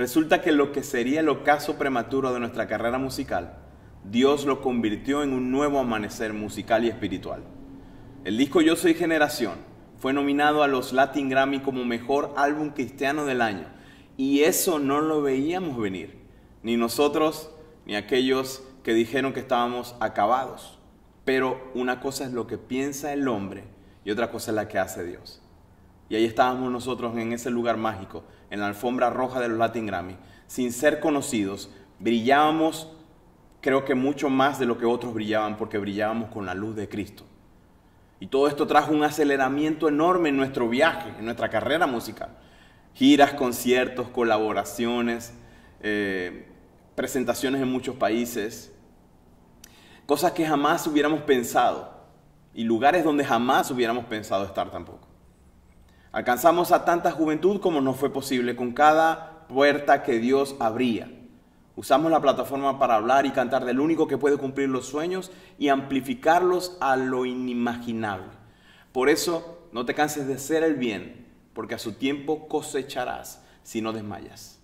Resulta que lo que sería el ocaso prematuro de nuestra carrera musical, Dios lo convirtió en un nuevo amanecer musical y espiritual. El disco Yo Soy Generación fue nominado a los Latin Grammy como mejor álbum cristiano del año y eso no lo veíamos venir, ni nosotros ni aquellos que dijeron que estábamos acabados. Pero una cosa es lo que piensa el hombre y otra cosa es la que hace Dios. Y ahí estábamos nosotros en ese lugar mágico, en la alfombra roja de los Latin Grammy, sin ser conocidos, brillábamos creo que mucho más de lo que otros brillaban, porque brillábamos con la luz de Cristo. Y todo esto trajo un aceleramiento enorme en nuestro viaje, en nuestra carrera musical. Giras, conciertos, colaboraciones, eh, presentaciones en muchos países, cosas que jamás hubiéramos pensado y lugares donde jamás hubiéramos pensado estar tampoco. Alcanzamos a tanta juventud como nos fue posible con cada puerta que Dios abría. Usamos la plataforma para hablar y cantar del único que puede cumplir los sueños y amplificarlos a lo inimaginable. Por eso, no te canses de hacer el bien, porque a su tiempo cosecharás si no desmayas.